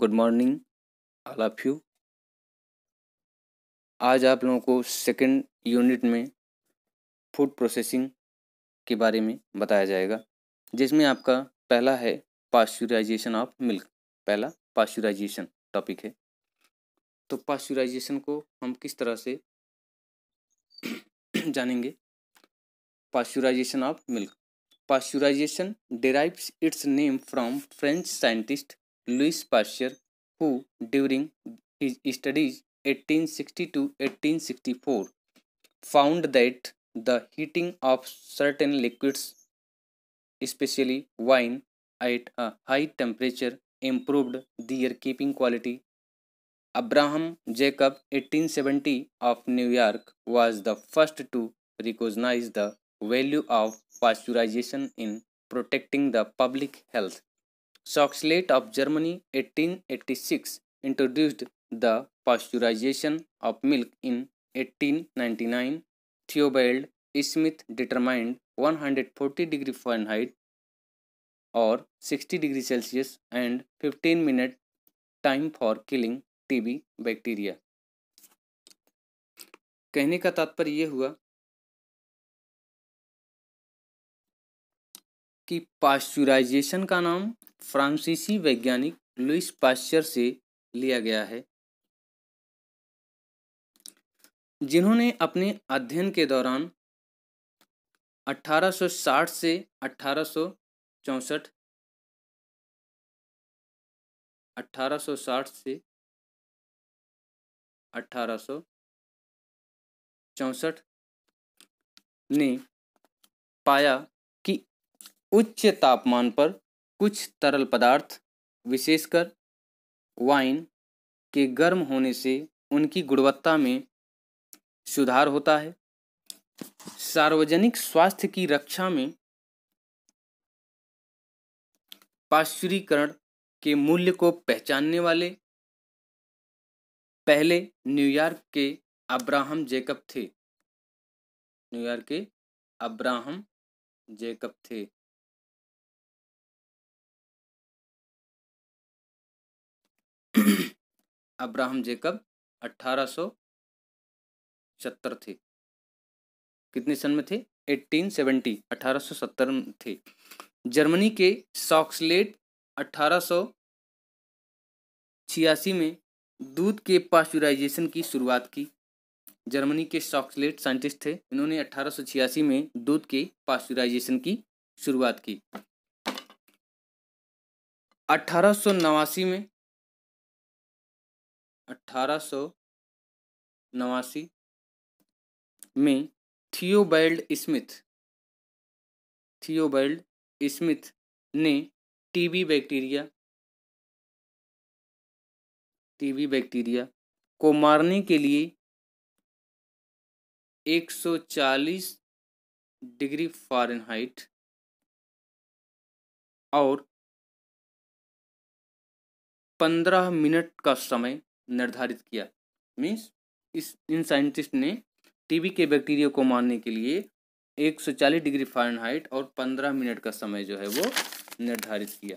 Good morning all of you आज आप लोगों को सेकंड यूनिट में फूड प्रोसेसिंग के बारे में बताया जाएगा जिसमें आपका पहला है पास्चुराइजेशन ऑफ मिल्क पहला पास्चुराइजेशन टॉपिक है तो पास्चुराइजेशन को हम किस तरह से जानेंगे pasteurization of milk pasteurization derives its name from French scientist Louis Pasteur, who during his studies 1860 to 1864 found that the heating of certain liquids, especially wine, at a high temperature improved their keeping quality. Abraham Jacob 1870 of New York was the first to recognize the value of pasteurization in protecting the public health. Schoxlate of Germany 1886 introduced the pasteurization of milk in 1899. Theobald Smith determined 140 degree Fahrenheit or 60 degree Celsius and 15 minute time for killing TB bacteria कहने का तात्पर्य ये हुआ कि pasteurisation का नाम फ्रांसीसी वैज्ञानिक लुइस पाश्चर से लिया गया है जिन्होंने अपने अध्ययन के दौरान 1860 से अठारह 1860 से अठारह ने पाया उच्च तापमान पर कुछ तरल पदार्थ विशेषकर वाइन के गर्म होने से उनकी गुणवत्ता में सुधार होता है सार्वजनिक स्वास्थ्य की रक्षा में पाश्चुरीकरण के मूल्य को पहचानने वाले पहले न्यूयॉर्क के अब्राहम जेकब थे न्यूयॉर्क के अब्राहम जेकब थे अब्राहम जेकब अट्ठारह थे कितने सन में थे 1870 सेवेंटी में थे जर्मनी के सॉक्सलेट अट्ठारह में दूध के पास्चुराइजेशन की शुरुआत की जर्मनी के सॉक्सलेट साइंटिस्ट थे इन्होंने अट्ठारह में दूध के पास्चुराइजेशन की शुरुआत की अठारह में अठारह सौ नवासी में थियोबैल्ड स्मिथ थियोबैल्ड स्मिथ ने टीबी बैक्टीरिया टीबी बैक्टीरिया को मारने के लिए 140 डिग्री फारेनहाइट और 15 मिनट का समय निर्धारित किया मीन्स इस इन साइंटिस्ट ने टीबी के बैक्टीरिया को मारने के लिए 140 डिग्री फारेनहाइट और 15 मिनट का समय जो है वो निर्धारित किया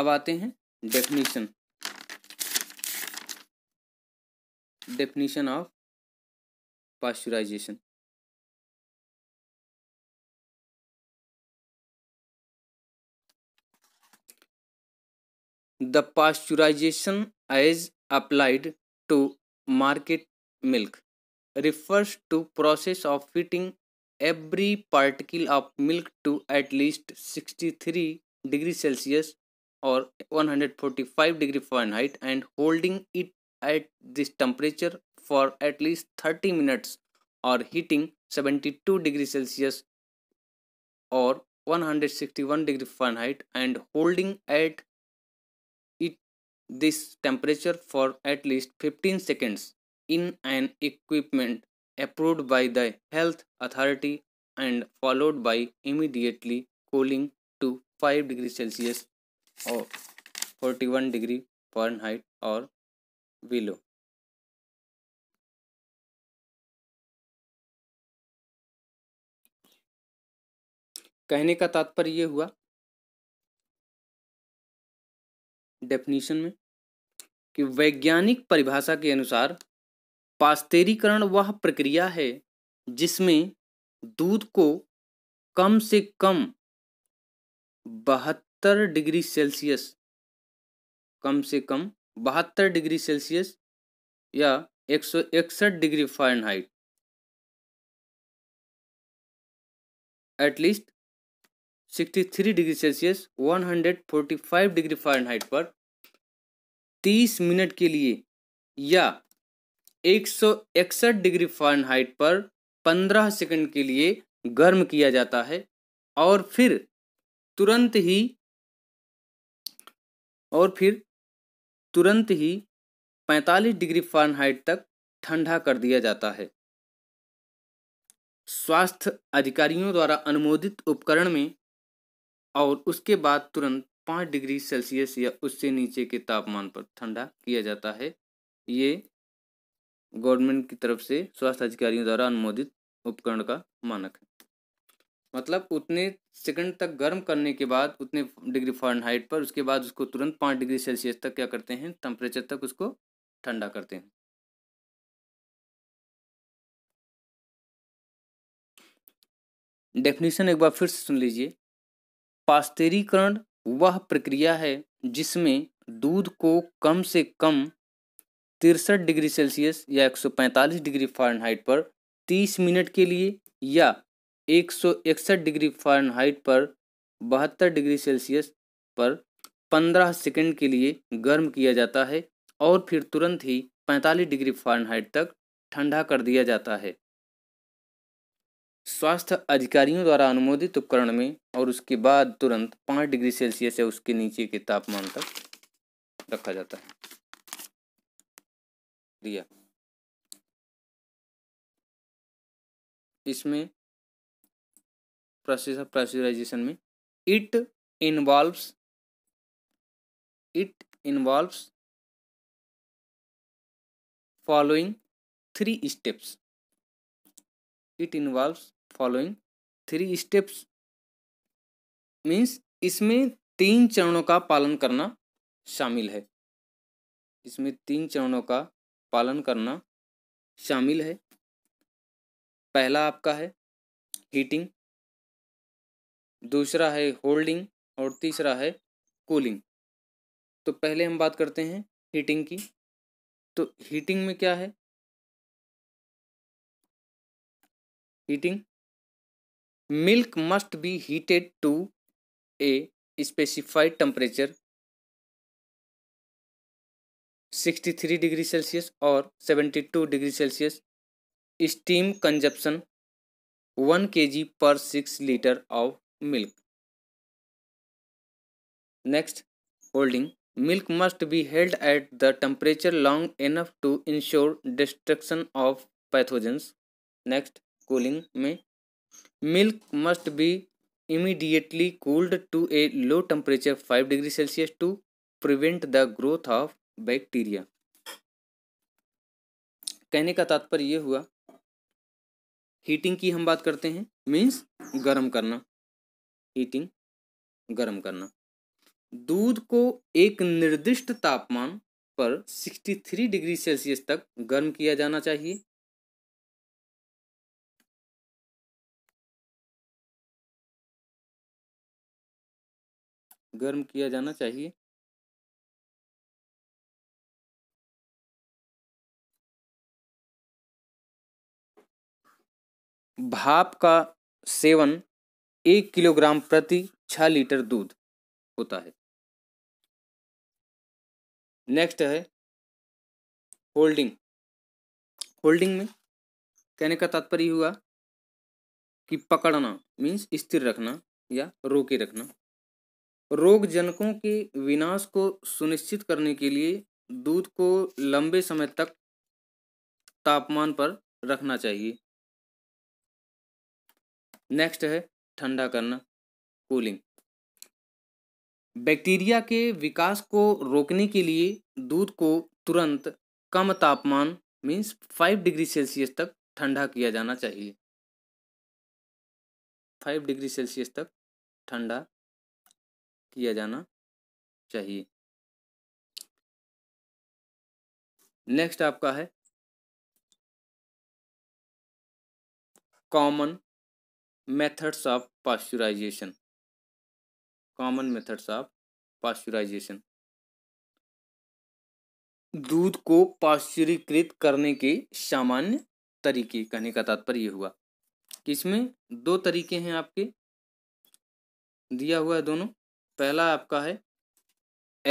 अब आते हैं definition definition of pasteurization the pasteurization as applied to market milk refers to process of heating every particle of milk to at least 63 degrees celsius or 145 degree fahrenheit and holding it at this temperature for at least 30 minutes or heating 72 degrees celsius or 161 degree fahrenheit and holding at this temperature for at least 15 seconds in an equipment approved by the health authority and followed by immediately cooling to 5 degree celsius or 41 degree fahrenheit or below कहने का तात्पर्य ये हुआ definition में कि वैज्ञानिक परिभाषा के अनुसार पास्तेरीकरण वह प्रक्रिया है जिसमें दूध को कम से कम बहत्तर डिग्री सेल्सियस कम से कम बहत्तर डिग्री सेल्सियस या एक सौ इकसठ degree Fahrenheit at least 63 degree Celsius 145 degree Fahrenheit पर 30 मिनट के लिए या एक डिग्री फ़ारेनहाइट पर 15 सेकंड के लिए गर्म किया जाता है और फिर तुरंत ही और फिर तुरंत ही 45 डिग्री फ़ारेनहाइट तक ठंडा कर दिया जाता है स्वास्थ्य अधिकारियों द्वारा अनुमोदित उपकरण में और उसके बाद तुरंत पाँच डिग्री सेल्सियस या उससे नीचे के तापमान पर ठंडा किया जाता है ये गवर्नमेंट की तरफ से स्वास्थ्य अधिकारियों द्वारा अनुमोदित उपकरण का मानक है मतलब उतने सेकंड तक गर्म करने के बाद उतने डिग्री फारेनहाइट पर उसके बाद उसको तुरंत पाँच डिग्री सेल्सियस तक क्या करते हैं टेम्परेचर तक उसको ठंडा करते हैं डेफिनेशन एक बार फिर से सुन लीजिए पास्तेरीकरण वह प्रक्रिया है जिसमें दूध को कम से कम तिरसठ डिग्री सेल्सियस या 145 डिग्री फ़ारेनहाइट पर 30 मिनट के लिए या एक डिग्री फ़ारेनहाइट पर बहत्तर डिग्री सेल्सियस पर 15 सेकंड के लिए गर्म किया जाता है और फिर तुरंत ही 45 डिग्री फ़ारेनहाइट तक ठंडा कर दिया जाता है स्वास्थ्य अधिकारियों द्वारा अनुमोदित उपकरण में और उसके बाद तुरंत पाँच डिग्री सेल्सियस या उसके नीचे के तापमान तक रखा जाता है दिया इसमें प्रोसेस ऑफ प्रोसेसराइजेशन में it involves it involves following three steps it involves following three steps means इसमें तीन चरणों का पालन करना शामिल है इसमें तीन चरणों का पालन करना शामिल है पहला आपका है हीटिंग दूसरा है होल्डिंग और तीसरा है कूलिंग तो पहले हम बात करते हैं हीटिंग की तो हीटिंग में क्या है heating Milk must be heated to a specified temperature 63 degree Celsius or 72 degree Celsius. Steam consumption 1 kg per 6 liter of milk. Next, holding. Milk must be held at the temperature long enough to ensure destruction of pathogens. Next, cooling में milk must be immediately cooled to a low temperature 5 degree celsius to prevent the growth of bacteria कहने का तात्पर्य ये हुआ heating की हम बात करते हैं मीन्स गर्म करना हीटिंग गर्म करना दूध को एक निर्दिष्ट तापमान पर 63 डिग्री सेल्सियस तक गर्म किया जाना चाहिए गर्म किया जाना चाहिए भाप का सेवन एक किलोग्राम प्रति छह लीटर दूध होता है नेक्स्ट है होल्डिंग होल्डिंग में कहने का तात्पर्य हुआ कि पकड़ना मीन्स स्थिर रखना या रोके रखना रोग जनकों के विनाश को सुनिश्चित करने के लिए दूध को लंबे समय तक तापमान पर रखना चाहिए नेक्स्ट है ठंडा करना कूलिंग बैक्टीरिया के विकास को रोकने के लिए दूध को तुरंत कम तापमान मीन्स फाइव डिग्री सेल्सियस तक ठंडा किया जाना चाहिए फाइव डिग्री सेल्सियस तक ठंडा किया जाना चाहिए नेक्स्ट आपका है common methods of pasteurization common methods of pasteurization दूध को पाश्चुरीकृत करने के सामान्य तरीके कहने का तात्पर्य यह हुआ कि इसमें दो तरीके हैं आपके दिया हुआ है दोनों पहला आपका है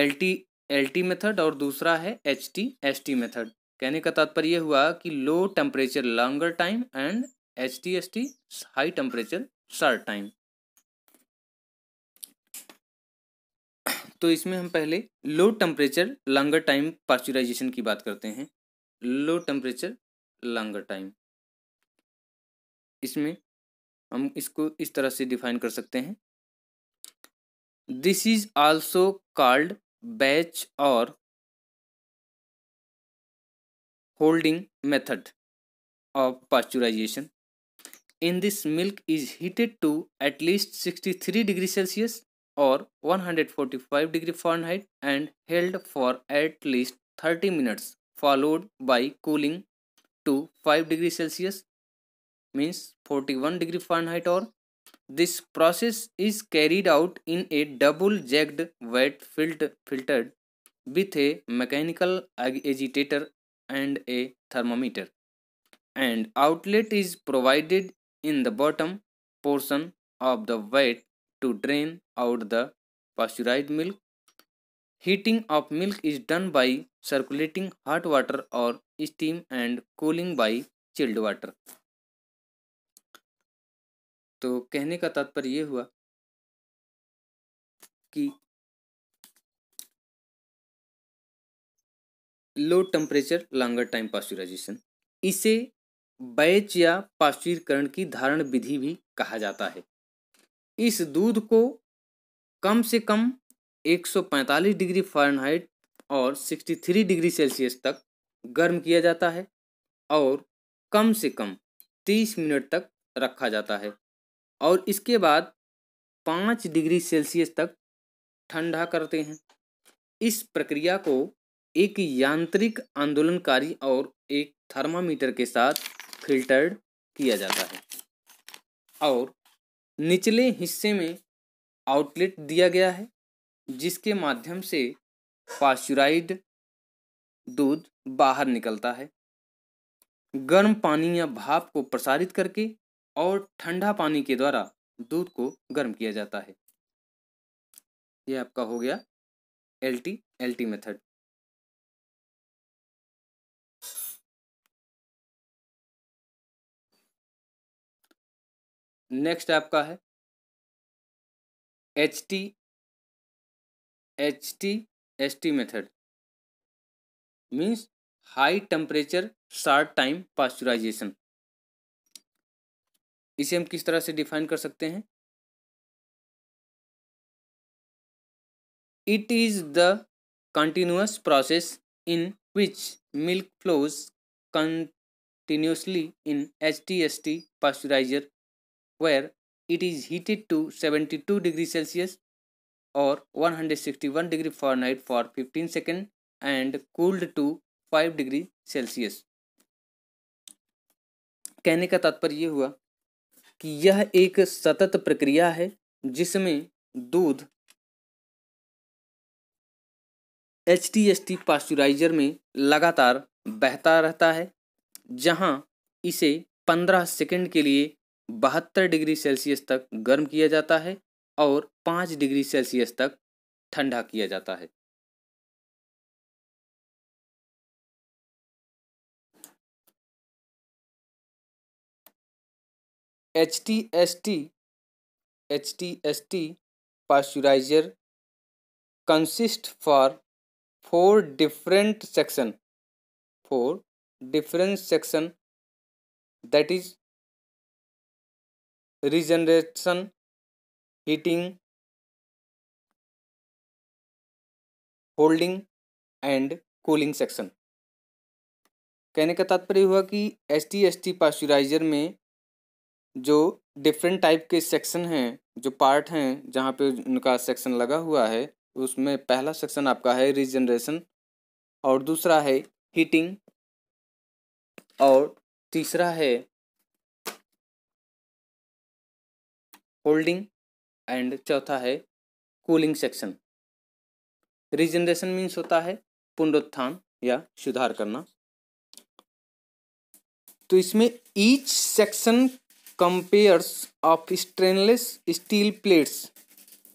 L T L T method और दूसरा है H T S T method कहने का तात्पर्य हुआ कि low temperature longer time and H T S T high temperature short time तो इसमें हम पहले low temperature longer time pasteurization की बात करते हैं लो टेम्परेचर लॉन्गर टाइम इसमें हम इसको इस तरह से डिफाइन कर सकते हैं This is also called batch or holding method of pasteurization. In this milk is heated to at least 63 degrees Celsius or 145 degree Fahrenheit and held for at least 30 minutes followed by cooling to 5 degree Celsius means 41 degree Fahrenheit or this process is carried out in a double jagged wet filtered with a mechanical agitator and a thermometer. And outlet is provided in the bottom portion of the vat to drain out the pasteurized milk. Heating of milk is done by circulating hot water or steam and cooling by chilled water. तो कहने का तात्पर्य ये हुआ कि low temperature longer time pasteurization इसे batch या पाश्चुरकरण की धारण विधि भी कहा जाता है इस दूध को कम से कम 145 डिग्री फ़ारेनहाइट और 63 डिग्री सेल्सियस तक गर्म किया जाता है और कम से कम 30 मिनट तक रखा जाता है और इसके बाद पाँच डिग्री सेल्सियस तक ठंडा करते हैं इस प्रक्रिया को एक यांत्रिक आंदोलनकारी और एक थर्मामीटर के साथ फिल्टर्ड किया जाता है और निचले हिस्से में आउटलेट दिया गया है जिसके माध्यम से पाश्चुराइड दूध बाहर निकलता है गर्म पानी या भाप को प्रसारित करके और ठंडा पानी के द्वारा दूध को गर्म किया जाता है ये आपका हो गया L T L T method next आपका है H T H T S T method means high temperature short time pasteurization इसे हम किस तरह से डिफाइन कर सकते हैं it is the continuous process in which milk flows continuously in H T S T pasteurizer where it is heated to seventy two degree Celsius और one hundred sixty one degree for night for fifteen second and cooled to five degree Celsius कहने का तात्पर्य यह हुआ कि यह एक सतत प्रक्रिया है जिसमें दूध H T S T pasteurizer में लगातार बहता रहता है जहां इसे 15 सेकंड के लिए बहत्तर डिग्री सेल्सियस तक गर्म किया जाता है और पाँच डिग्री सेल्सियस तक ठंडा किया जाता है H T S T H T S T pasteurizer consist for four different section four different section that is regeneration heating holding and cooling section कहने का तात्पर्य हुआ कि S T S T pasteurizer में जो डिफरेंट टाइप के section हैं जो पार्ट हैं जहाँ पे उनका सेक्शन लगा हुआ है उसमें पहला सेक्शन आपका है रीजनरेशन और दूसरा है हीटिंग और तीसरा है होल्डिंग एंड चौथा है कूलिंग सेक्शन रीजनरेशन मीन्स होता है पुनरुत्थान या सुधार करना तो इसमें each section compares of stainless steel plates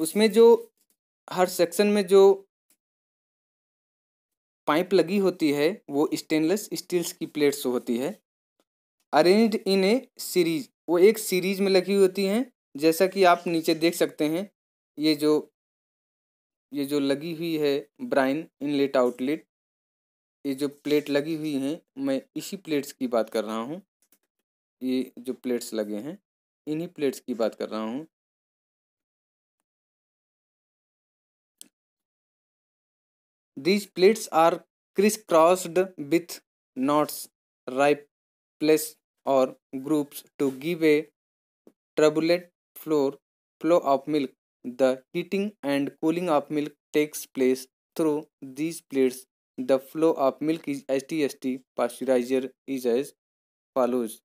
उसमें जो हर सेक्शन में जो पाइप लगी होती है वो स्टेनलेस स्टील्स की प्लेट्स होती है अरेंज्ड इन ए सीरीज वो एक सीरीज में लगी होती हैं जैसा कि आप नीचे देख सकते हैं ये जो ये जो लगी हुई है ब्राइन इनलेट आउटलेट ये जो प्लेट लगी हुई हैं मैं इसी प्लेट्स की बात कर रहा हूँ ये जो प्लेट्स लगे हैं इन्हीं प्लेट्स की बात कर रहा हूँ these plates are crisscrossed with knots ripe place और groups to give a turbulent floor flow of milk the heating and cooling of milk takes place through these plates the flow of milk is S T S T pasteurizer is as follows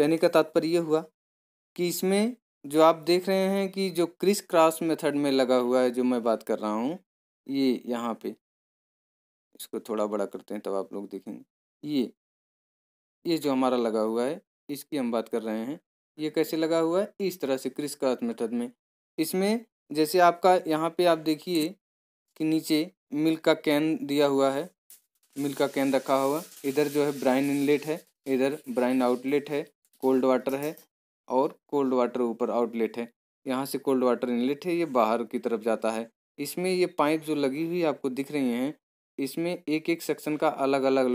कहने का तात्पर्य हुआ कि इसमें जो आप देख रहे हैं कि जो क्रिस क्रॉस मेथड में लगा हुआ है जो मैं बात कर रहा हूँ ये यहाँ पे इसको थोड़ा बड़ा करते हैं तब आप लोग देखेंगे ये ये जो हमारा लगा हुआ है इसकी हम बात कर रहे हैं ये कैसे लगा हुआ है इस तरह से क्रिस क्रॉस मेथड में इसमें जैसे आपका यहाँ पे आप देखिए कि नीचे मिल्क का कैन दिया हुआ है मिल्क का कैन रखा हुआ इधर जो है ब्राइन इनलेट है इधर ब्राइन आउटलेट है कोल्ड वाटर है और कोल्ड वाटर ऊपर आउटलेट है यहाँ से कोल्ड वाटर इनलेट है ये बाहर की तरफ जाता है इसमें ये पाइप जो लगी हुई आपको दिख रही हैं इसमें एक एक सेक्शन का अलग अलग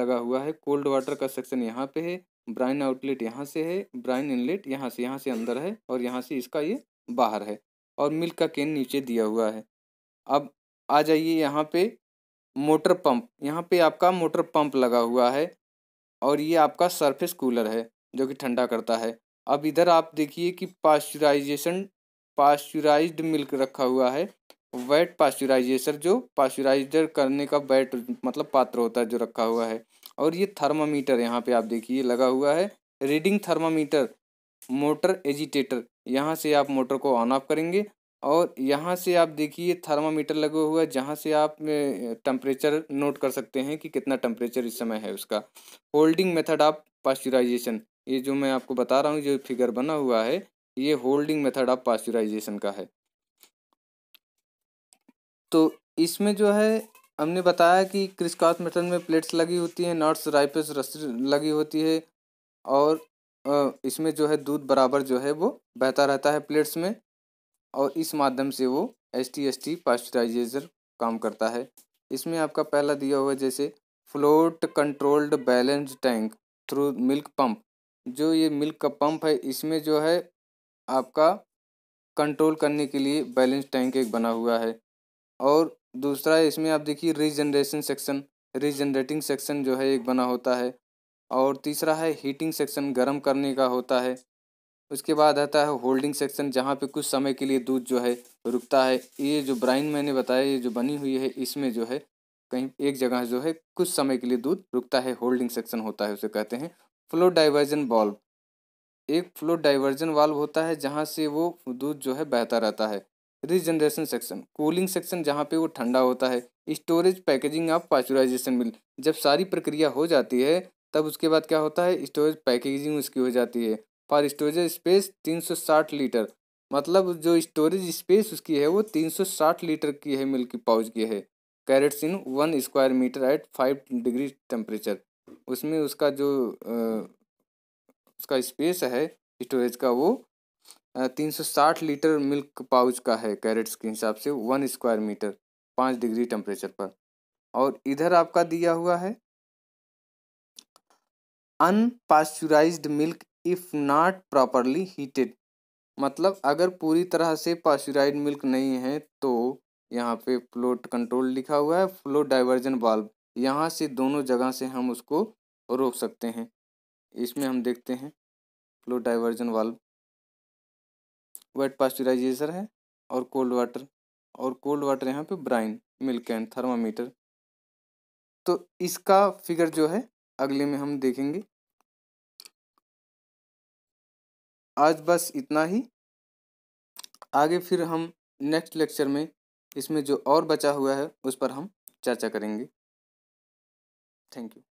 लगा हुआ है कोल्ड वाटर का सेक्शन यहाँ पे है ब्राइन आउटलेट यहाँ से है ब्राइन इनलेट यहाँ से यहाँ से अंदर है और यहाँ से इसका ये बाहर है और मिल्क का केन नीचे दिया हुआ है अब आ जाइए यहाँ पे मोटर पंप यहाँ पे आपका मोटर पंप लगा हुआ है और ये आपका सरफेस कूलर है जो कि ठंडा करता है अब इधर आप देखिए कि पास्चुराइजेशन पास्चुराइज मिल्क रखा हुआ है वेट पास्चुराइजेसर जो पास्चुराइजर करने का वेट मतलब पात्र होता है जो रखा हुआ है और ये थर्मामीटर यहाँ पे आप देखिए लगा हुआ है रीडिंग थर्मामीटर मोटर एजिटेटर यहाँ से आप मोटर को ऑन ऑफ करेंगे और यहाँ से आप देखिए थर्मामीटर लगा हुआ है जहाँ से आप टेम्परेचर नोट कर सकते हैं कि कितना टेम्परेचर इस समय है उसका होल्डिंग मेथड ऑफ पास्चुराइजेशन ये जो मैं आपको बता रहा हूँ जो फिगर बना हुआ है ये होल्डिंग मेथड ऑफ पास्चुराइजेशन का है तो इसमें जो है हमने बताया कि क्रिस्कॉस मेथड में प्लेट्स लगी होती हैं नट्स राइपस रस्सी लगी होती है और इसमें जो है दूध बराबर जो है वो बहता रहता है प्लेट्स में और इस माध्यम से वो S T S T pasteurizer काम करता है इसमें आपका पहला दिया हुआ जैसे float controlled balance tank through milk pump जो ये मिल्क का पंप है इसमें जो है आपका कंट्रोल करने के लिए बैलेंस टैंक एक बना हुआ है और दूसरा है इसमें आप देखिए रीजनरेशन सेक्शन रीजनरेटिंग सेक्शन जो है एक बना होता है और तीसरा है हीटिंग सेक्शन गर्म करने का होता है उसके बाद आता है होल्डिंग सेक्शन जहाँ पे कुछ समय के लिए दूध जो है रुकता है ये जो ब्राइन मैंने बताया ये जो बनी हुई है इसमें जो है कहीं एक जगह जो है कुछ समय के लिए दूध रुकता है होल्डिंग सेक्शन होता है उसे कहते हैं फ्लो डाइवर्जन बॉल्व एक फ्लो डाइवर्जन वाल्व होता है जहाँ से वो दूध जो है बहता रहता है रीजनरेशन सेक्शन कूलिंग सेक्शन जहाँ पे वो ठंडा होता है storage packaging of pasteurization milk जब सारी प्रक्रिया हो जाती है तब उसके बाद क्या होता है स्टोरेज पैकेजिंग उसकी हो जाती है पर स्टोरेज स्पेस 360 लीटर मतलब जो स्टोरेज स्पेस उसकी है वो 360 लीटर की है मिल्क पाउच की है crates in one square meter at five degree temperature उसमें उसका जो उसका स्पेस है स्टोरेज का वो तीन सौ साठ लीटर मिल्क पाउच का है कैरेट्स के हिसाब से वन स्क्वायर मीटर पाँच डिग्री टेम्परेचर पर और इधर आपका दिया हुआ है unpasteurized milk if not properly heated मतलब अगर पूरी तरह से पाश्चराइड मिल्क नहीं है तो यहाँ पे फ्लो कंट्रोल लिखा हुआ है फ्लो डाइवर्जन बाल्ब यहाँ से दोनों जगह से हम उसको रोक सकते हैं इसमें हम देखते हैं फ्लो डाइवर्जन बाल्ब वेट पास्चराइजेशन है और कोल्ड वाटर और कोल्ड वाटर यहाँ पे ब्राइन मिल्क एंड थर्मामीटर तो इसका फिगर जो है अगले में हम देखेंगे आज बस इतना ही आगे फिर हम नेक्स्ट लेक्चर में इसमें जो और बचा हुआ है उस पर हम चर्चा करेंगे थैंक यू